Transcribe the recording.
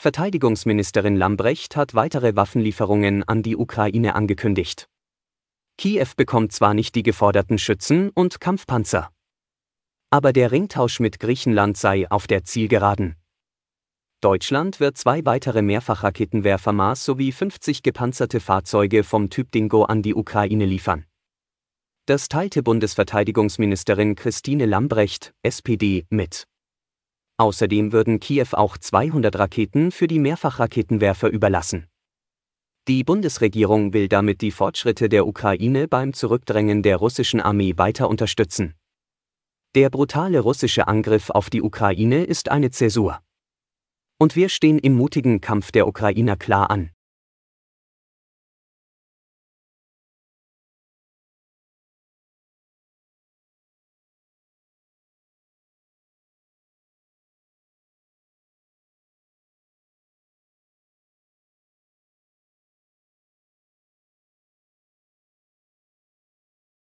Verteidigungsministerin Lambrecht hat weitere Waffenlieferungen an die Ukraine angekündigt. Kiew bekommt zwar nicht die geforderten Schützen und Kampfpanzer. Aber der Ringtausch mit Griechenland sei auf der Zielgeraden. Deutschland wird zwei weitere Mehrfachraketenwerfer Mars sowie 50 gepanzerte Fahrzeuge vom Typ Dingo an die Ukraine liefern. Das teilte Bundesverteidigungsministerin Christine Lambrecht, SPD, mit. Außerdem würden Kiew auch 200 Raketen für die Mehrfachraketenwerfer überlassen. Die Bundesregierung will damit die Fortschritte der Ukraine beim Zurückdrängen der russischen Armee weiter unterstützen. Der brutale russische Angriff auf die Ukraine ist eine Zäsur. Und wir stehen im mutigen Kampf der Ukrainer klar an.